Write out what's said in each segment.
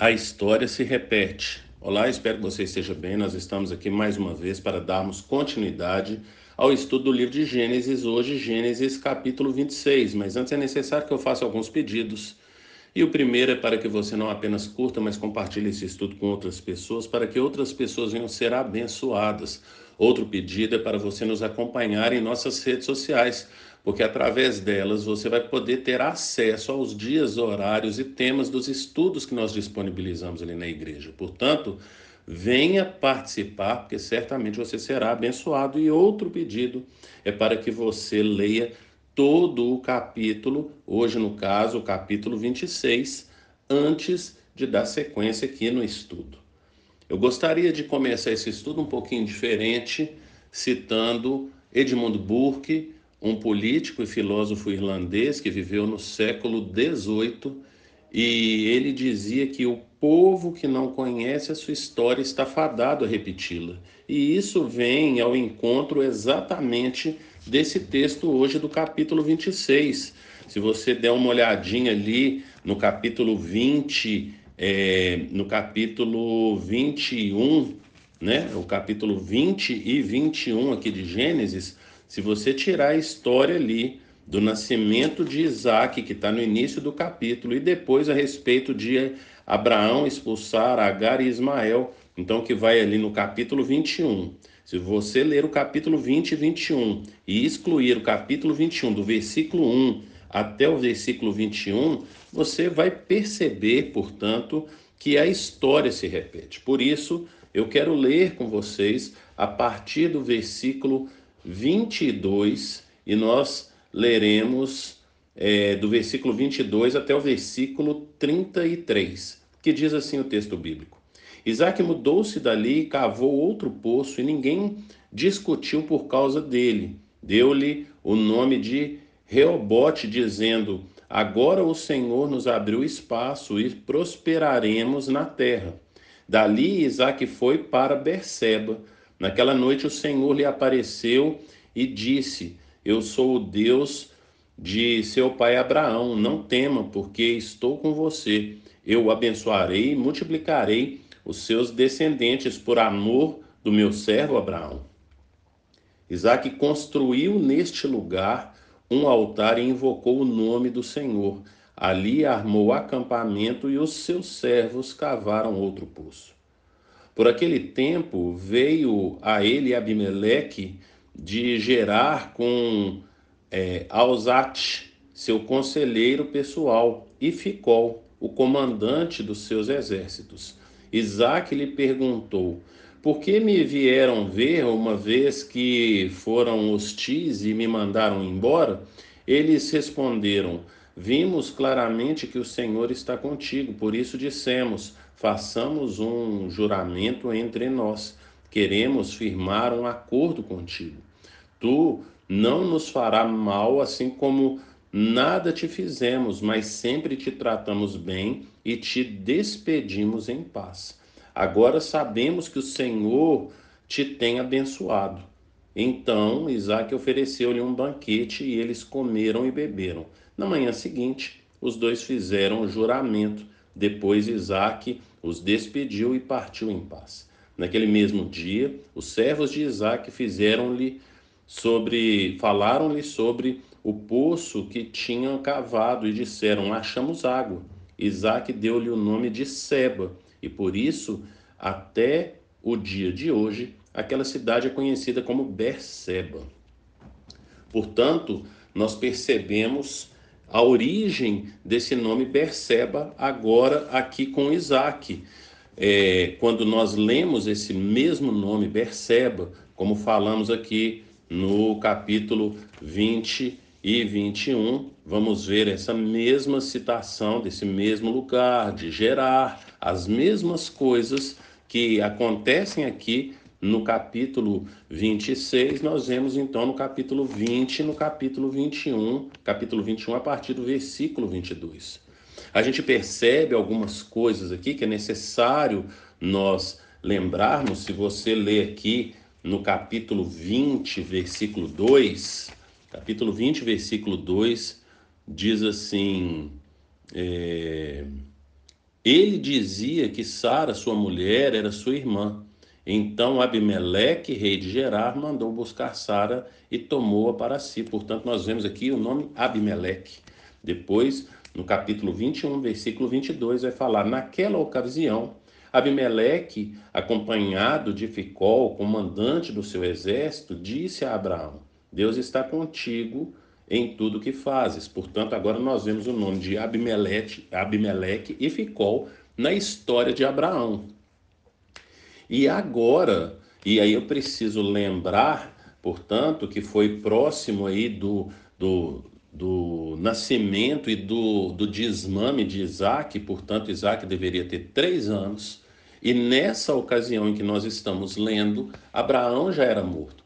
A história se repete. Olá, espero que você esteja bem. Nós estamos aqui mais uma vez para darmos continuidade ao estudo do livro de Gênesis, hoje Gênesis capítulo 26. Mas antes é necessário que eu faça alguns pedidos. E o primeiro é para que você não apenas curta, mas compartilhe esse estudo com outras pessoas, para que outras pessoas venham ser abençoadas. Outro pedido é para você nos acompanhar em nossas redes sociais, porque através delas você vai poder ter acesso aos dias, horários e temas dos estudos que nós disponibilizamos ali na igreja. Portanto, venha participar, porque certamente você será abençoado. E outro pedido é para que você leia todo o capítulo, hoje no caso, o capítulo 26, antes de dar sequência aqui no estudo. Eu gostaria de começar esse estudo um pouquinho diferente, citando Edmund Burke, um político e filósofo irlandês que viveu no século XVIII, e ele dizia que o povo que não conhece a sua história está fadado a repeti-la. E isso vem ao encontro exatamente desse texto hoje do capítulo 26. Se você der uma olhadinha ali no capítulo 20 é, no capítulo 21, né? O capítulo 20 e 21 aqui de Gênesis, se você tirar a história ali do nascimento de Isaac, que está no início do capítulo, e depois a respeito de Abraão expulsar Agar e Ismael, então que vai ali no capítulo 21. Se você ler o capítulo 20 e 21 e excluir o capítulo 21 do versículo 1 até o versículo 21, você vai perceber, portanto, que a história se repete. Por isso, eu quero ler com vocês a partir do versículo 22 e nós leremos é, do versículo 22 até o versículo 33, que diz assim o texto bíblico. Isaac mudou-se dali e cavou outro poço, e ninguém discutiu por causa dele. Deu-lhe o nome de Reobote dizendo: Agora o Senhor nos abriu espaço e prosperaremos na terra. Dali Isaac foi para Berseba. Naquela noite o Senhor lhe apareceu e disse: Eu sou o Deus de seu pai Abraão. Não tema, porque estou com você. Eu o abençoarei e multiplicarei os seus descendentes por amor do meu servo Abraão. Isaac construiu neste lugar um altar e invocou o nome do Senhor. Ali armou acampamento e os seus servos cavaram outro poço. Por aquele tempo veio a ele Abimeleque de Gerar com é, Alzate, seu conselheiro pessoal, e Ficol, o comandante dos seus exércitos. Isaac lhe perguntou: porque me vieram ver, uma vez que foram hostis e me mandaram embora? Eles responderam: Vimos claramente que o Senhor está contigo, por isso dissemos: façamos um juramento entre nós. Queremos firmar um acordo contigo. Tu não nos fará mal, assim como nada te fizemos, mas sempre te tratamos bem e te despedimos em paz. Agora sabemos que o Senhor te tem abençoado. Então Isaac ofereceu-lhe um banquete e eles comeram e beberam. Na manhã seguinte, os dois fizeram um juramento. Depois Isaac os despediu e partiu em paz. Naquele mesmo dia, os servos de Isaac fizeram-lhe sobre, falaram-lhe sobre o poço que tinham cavado e disseram: Achamos água. Isaac deu-lhe o nome de Seba, e por isso, até o dia de hoje, aquela cidade é conhecida como Berseba. Portanto, nós percebemos a origem desse nome Berseba agora aqui com Isaac. É, quando nós lemos esse mesmo nome, Berseba, como falamos aqui no capítulo 20 e 21, vamos ver essa mesma citação desse mesmo lugar, de gerar, as mesmas coisas que acontecem aqui no capítulo 26, nós vemos então no capítulo 20, no capítulo 21, capítulo 21 a partir do versículo 22. A gente percebe algumas coisas aqui que é necessário nós lembrarmos, se você ler aqui no capítulo 20, versículo 2, capítulo 20, versículo 2, diz assim: é, Ele dizia que Sara, sua mulher, era sua irmã. Então Abimeleque, rei de Gerar, mandou buscar Sara e tomou-a para si. Portanto, nós vemos aqui o nome Abimeleque. Depois, no capítulo 21, versículo 22, vai falar: Naquela ocasião, Abimeleque, acompanhado de Ficol, comandante do seu exército, disse a Abraão: Deus está contigo em tudo que fazes. Portanto, agora nós vemos o nome de Abimeleque, Abimeleque e ficou na história de Abraão. E agora, e aí eu preciso lembrar, portanto, que foi próximo aí do, do, do nascimento e do, do desmame de Isaac, portanto, Isaac deveria ter três anos. E nessa ocasião em que nós estamos lendo, Abraão já era morto.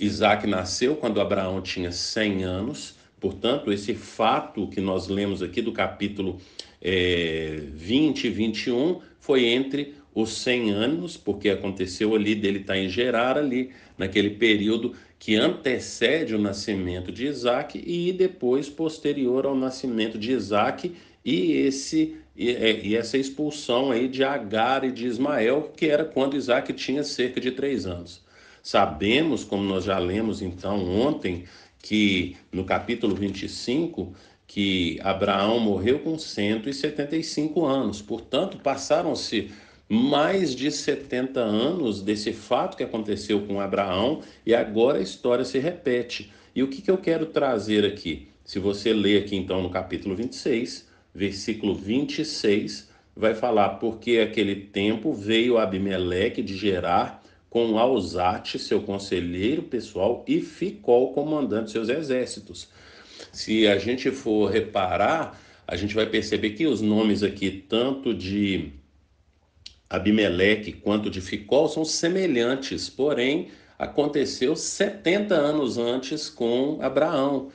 Isaac nasceu quando Abraão tinha 100 anos, portanto, esse fato que nós lemos aqui do capítulo é, 20 e 21 foi entre os 100 anos, porque aconteceu ali dele estar tá em Gerar, ali, naquele período que antecede o nascimento de Isaac e depois posterior ao nascimento de Isaac e esse e, é, e, essa expulsão aí de Agar e de Ismael, que era quando Isaac tinha cerca de três anos. Sabemos, como nós já lemos então ontem, que no capítulo 25, que Abraão morreu com 175 anos. Portanto, passaram-se mais de 70 anos desse fato que aconteceu com Abraão e agora a história se repete. E o que, que eu quero trazer aqui? Se você ler aqui então no capítulo 26, versículo 26, vai falar porque aquele tempo veio Abimeleque de Gerar com Alzate, seu conselheiro pessoal, e Ficol comandante seus exércitos. Se a gente for reparar, a gente vai perceber que os nomes aqui, tanto de Abimeleque quanto de Ficol, são semelhantes, porém aconteceu 70 anos antes com Abraão.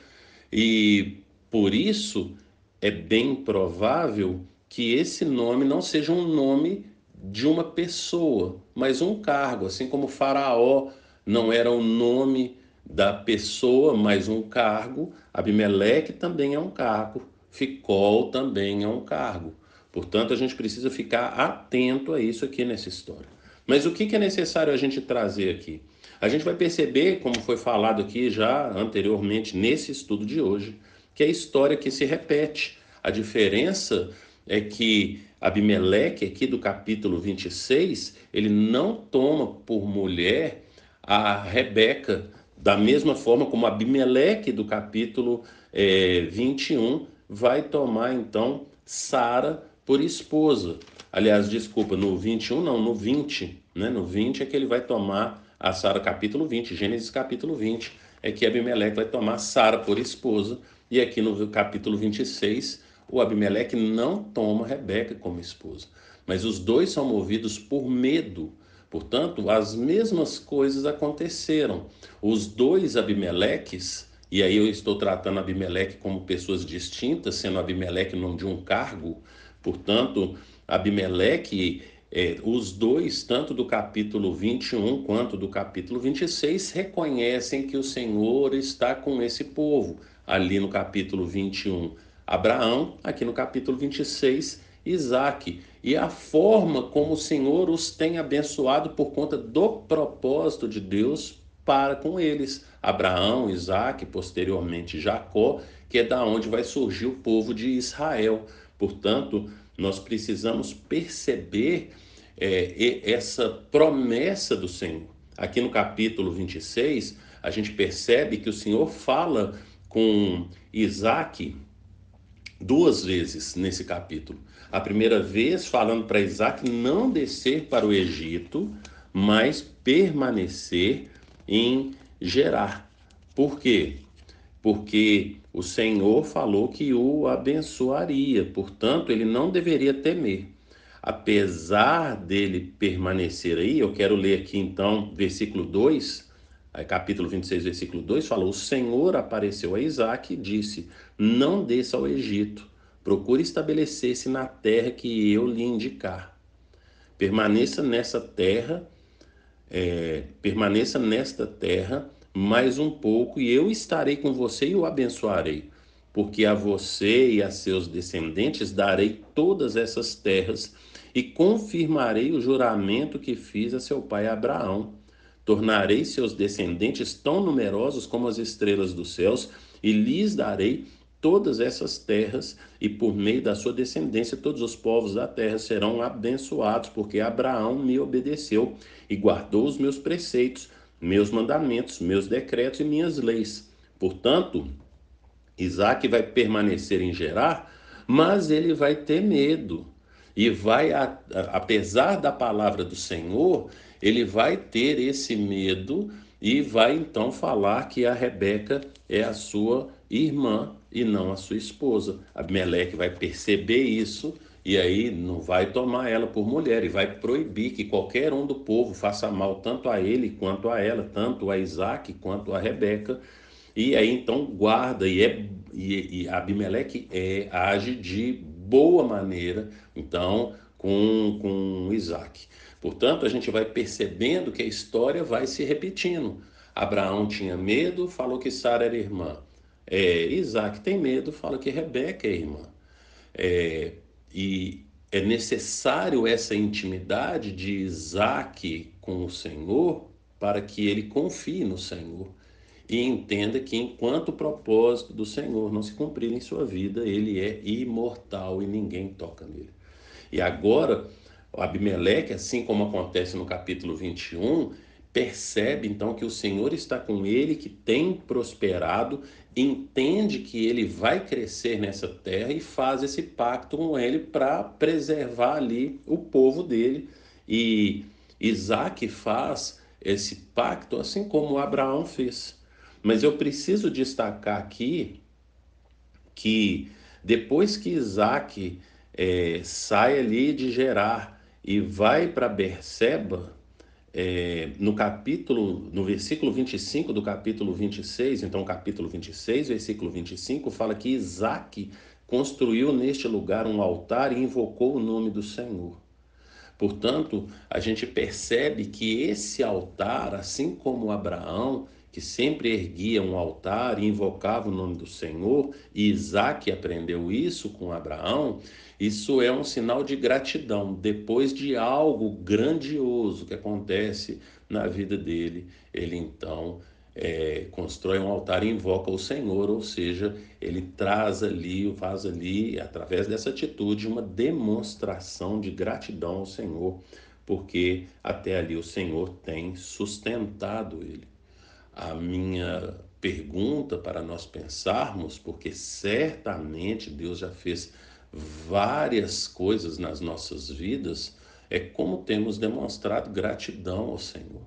E por isso é bem provável que esse nome não seja um nome de uma pessoa, mas um cargo, assim como Faraó não era o nome da pessoa, mas um cargo, Abimeleque também é um cargo, Ficol também é um cargo. Portanto, a gente precisa ficar atento a isso aqui nessa história. Mas o que é necessário a gente trazer aqui? A gente vai perceber, como foi falado aqui já anteriormente nesse estudo de hoje, que é a história que se repete. A diferença é que Abimeleque, aqui do capítulo 26, ele não toma por mulher a Rebeca, da mesma forma como Abimeleque, do capítulo é, 21, vai tomar então Sara por esposa. Aliás, desculpa, no 21 não, no 20, né? No 20 é que ele vai tomar a Sara, capítulo 20, Gênesis capítulo 20, é que Abimeleque vai tomar Sara por esposa, e aqui no capítulo 26 o Abimeleque não toma Rebeca como esposa. Mas os dois são movidos por medo. Portanto, as mesmas coisas aconteceram. Os dois Abimeleques, e aí eu estou tratando Abimeleque como pessoas distintas, sendo Abimeleque o nome de um cargo, portanto, Abimeleque é, os dois, tanto do capítulo 21 quanto do capítulo 26, reconhecem que o Senhor está com esse povo. Ali no capítulo 21, Abraão, aqui no capítulo 26, Isaac, e a forma como o Senhor os tem abençoado por conta do propósito de Deus para com eles. Abraão, Isaac, posteriormente Jacó, que é da onde vai surgir o povo de Israel. Portanto, nós precisamos perceber é, essa promessa do Senhor. Aqui no capítulo 26, a gente percebe que o Senhor fala com Isaac duas vezes nesse capítulo. A primeira vez falando para Isaac não descer para o Egito, mas permanecer em Gerar. Por quê? Porque o Senhor falou que o abençoaria, portanto, ele não deveria temer. Apesar dele permanecer aí, eu quero ler aqui então, versículo 2 Aí, capítulo 26, versículo 2 fala: O Senhor apareceu a Isaac e disse: Não desça ao Egito, procure estabelecer-se na terra que eu lhe indicar. Permaneça nessa terra, é, permaneça nesta terra mais um pouco, e eu estarei com você e o abençoarei. Porque a você e a seus descendentes darei todas essas terras e confirmarei o juramento que fiz a seu pai Abraão Tornarei seus descendentes tão numerosos como as estrelas dos céus, e lhes darei todas essas terras, e por meio da sua descendência, todos os povos da terra serão abençoados, porque Abraão me obedeceu e guardou os meus preceitos, meus mandamentos, meus decretos e minhas leis. Portanto, Isaac vai permanecer em Gerar, mas ele vai ter medo. E vai, apesar da palavra do Senhor, ele vai ter esse medo e vai então falar que a Rebeca é a sua irmã e não a sua esposa. Abimeleque vai perceber isso e aí não vai tomar ela por mulher e vai proibir que qualquer um do povo faça mal tanto a ele quanto a ela, tanto a Isaac quanto a Rebeca. E aí então guarda e, é, e, e Abimeleque é, age de boa maneira então com, com Isaac. Portanto, a gente vai percebendo que a história vai se repetindo. Abraão tinha medo, falou que Sara era irmã. É, Isaac tem medo, fala que Rebeca é irmã. É, e é necessário essa intimidade de Isaac com o Senhor para que ele confie no Senhor e entenda que enquanto o propósito do Senhor não se cumprir em sua vida, ele é imortal e ninguém toca nele. E agora o Abimeleque, assim como acontece no capítulo 21, percebe então que o Senhor está com ele, que tem prosperado, entende que ele vai crescer nessa terra e faz esse pacto com ele para preservar ali o povo dele. E Isaac faz esse pacto assim como Abraão fez. Mas eu preciso destacar aqui que depois que Isaac é, sai ali de Gerar, e vai para Berseba, é, no capítulo, no versículo 25 do capítulo 26, então capítulo 26, versículo 25, fala que Isaac construiu neste lugar um altar e invocou o nome do Senhor. Portanto, a gente percebe que esse altar, assim como Abraão, que sempre erguia um altar e invocava o nome do Senhor, e Isaac aprendeu isso com Abraão, isso é um sinal de gratidão depois de algo grandioso que acontece na vida dele. Ele então é, constrói um altar e invoca o Senhor, ou seja, ele traz ali, faz ali, através dessa atitude, uma demonstração de gratidão ao Senhor, porque até ali o Senhor tem sustentado ele a minha pergunta para nós pensarmos, porque certamente Deus já fez várias coisas nas nossas vidas, é como temos demonstrado gratidão ao Senhor.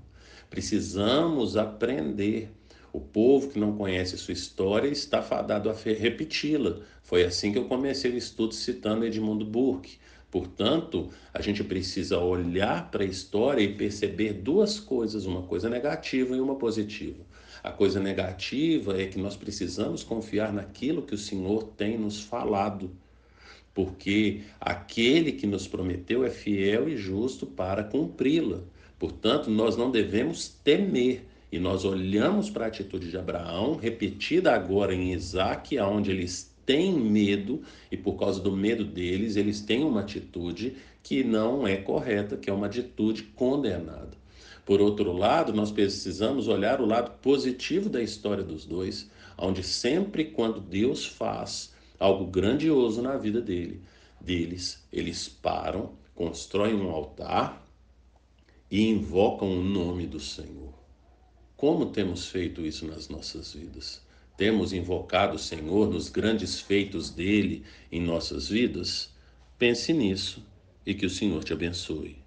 Precisamos aprender. O povo que não conhece sua história está fadado a repeti-la. Foi assim que eu comecei o estudo citando Edmundo Burke. Portanto, a gente precisa olhar para a história e perceber duas coisas, uma coisa negativa e uma positiva. A coisa negativa é que nós precisamos confiar naquilo que o Senhor tem nos falado, porque aquele que nos prometeu é fiel e justo para cumpri-la. Portanto, nós não devemos temer. E nós olhamos para a atitude de Abraão, repetida agora em Isaac, aonde ele está têm medo e por causa do medo deles, eles têm uma atitude que não é correta, que é uma atitude condenada. Por outro lado, nós precisamos olhar o lado positivo da história dos dois, onde sempre quando Deus faz algo grandioso na vida dele, deles, eles param, constroem um altar e invocam o nome do Senhor. Como temos feito isso nas nossas vidas? temos invocado o Senhor nos grandes feitos dele em nossas vidas, pense nisso e que o Senhor te abençoe.